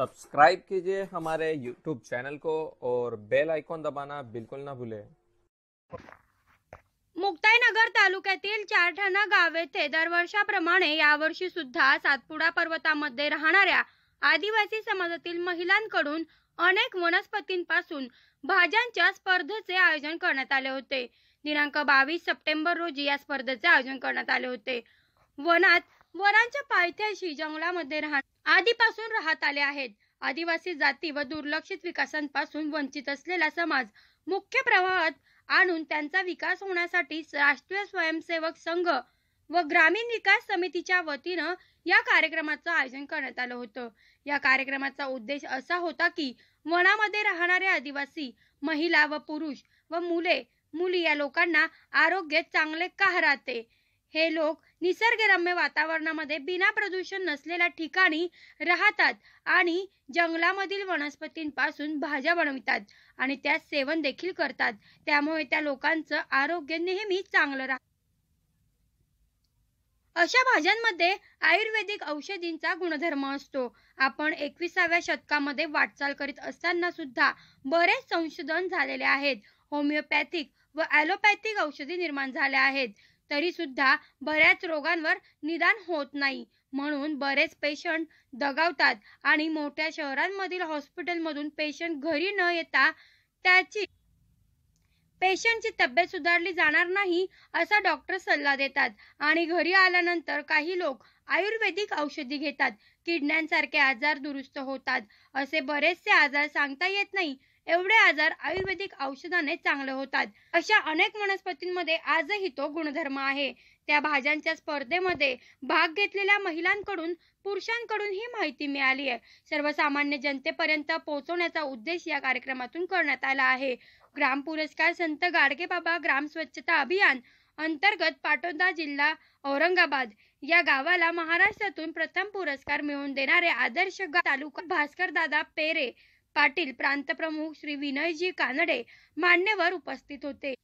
subscribe कीजिए हमारे YouTube channel को और बेल आइकॉन दबाना बिल्कुल ना भूले मुक्ताई नगर तालुक्यातील चारठाणा गाव येथे दरवर्षाप्रमाणे यावर्षी सुद्धा सातपुडा पर्वतामध्ये राहणाऱ्या आदिवासी समाजातील महिलांकडून अनेक वनस्पतींपासून भाज्यांच्या स्पर्धेचे आयोजन करण्यात आले होते दिनांक बावीस सप्टेंबर रोजी या स्पर्धेचे आयोजन करण्यात आले होते वनात वरांच्या पायथ्याशी जंगलामध्ये राहत आधीपासून राहत आले आहेत आदिवासी जाती व दुर्लक्षित विकासांपासून वंचित असलेला समाज मुख्य प्रवाहात आणून त्यांचा विकास होण्यासाठी राष्ट्रीय स्वयंसेवक संघ व ग्रामीण विकास समितीच्या वतीनं या कार्यक्रमाचं आयोजन करण्यात आलं होतं या कार्यक्रमाचा उद्देश असा होता की वनामध्ये राहणारे आदिवासी महिला व पुरुष व मुले मुली या लोकांना आरोग्य चांगले का राहते हे लोक निसर्गरम्य वातावरणामध्ये बिना प्रदूषण नसलेल्या ठिकाणी राहतात आणि जंगलामधील वनस्पतींपासून भाज्या बनवितात आणि त्यास सेवन देखील करतात त्यामुळे त्या लोकांचं आरोग्य नेहमी चांगलं राहतं अशा भाज्यांमध्ये आयुर्वेदिक औषधींचा गुणधर्म असतो आपण एकविसाव्या शतकामध्ये वाटचाल करीत असताना सुद्धा बरेच संशोधन झालेले आहेत होमिओपॅथिक व ॲलोपॅथिक औषधी निर्माण झाल्या आहेत तरी सुद्धा बऱ्याच रोगांवर निदान होत नाही म्हणून बरेच पेशंट दगावतात आणि मोठ्या शहरांमधील हॉस्पिटलमधून पेशंट घरी न येता त्याची पेशंटची तब्येत सुधारली जाणार नाही असा डॉक्टर सल्ला देतात आणि घरी आल्यानंतर काही लोक आयुर्वेदिक औषधी घेतात किडण्यांसारखे आजार दुरुस्त होतात असे बरेचसे आजार सांगता येत नाही एवढे आजार आयुर्वेदिक औषधाने चांगले होतात अशा अनेक वनस्पतींमध्ये आजही तो गुणधर्म आहे त्या भाज्यांच्या स्पर्धेमध्ये भाग घेतलेल्या महिलांकडून पुरुषांकडून ही माहिती मिळाली आहे सर्वसामान्य जनतेपर्यंत पोहोचवण्याचा उद्देश या कार्यक्रमातून करण्यात आला आहे ग्राम पुरस्कार संत गाडगे बाबा ग्राम स्वच्छता अभियान अंतर्गत पाटोदा जिल्हा औरंगाबाद या गावाला महाराष्ट्रातून प्रथम पुरस्कार मिळवून देणारे आदर्श तालुका भास्कर दादा पेरे पाटील प्रांत प्रमुख श्री विनयजी कानडे मान्यवर उपस्थित होते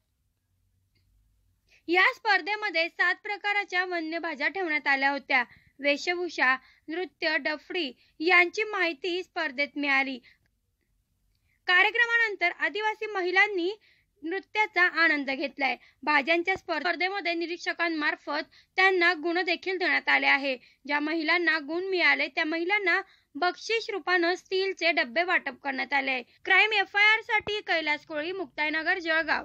या स्पर्धेमध्ये सात प्रकाराच्या वन्य भाज्या ठेवण्यात आल्या होत्या वेशभूषा नृत्य डफडी यांची माहिती स्पर्धेत मिळाली कार्यक्रमानंतर आदिवासी महिलांनी नृत्याचा आनंद घेतलाय भाज्यांच्या स्पर्धेमध्ये निरीक्षकांमार्फत त्यांना गुण देखील देण्यात आले आहे ज्या महिलांना गुण मिळाले त्या महिलांना बक्षीस रूपानं स्टीलचे डबे वाटप करण्यात आले क्राईम एफ आय आर साठी कैलास कोळी मुक्ताईनगर जळगाव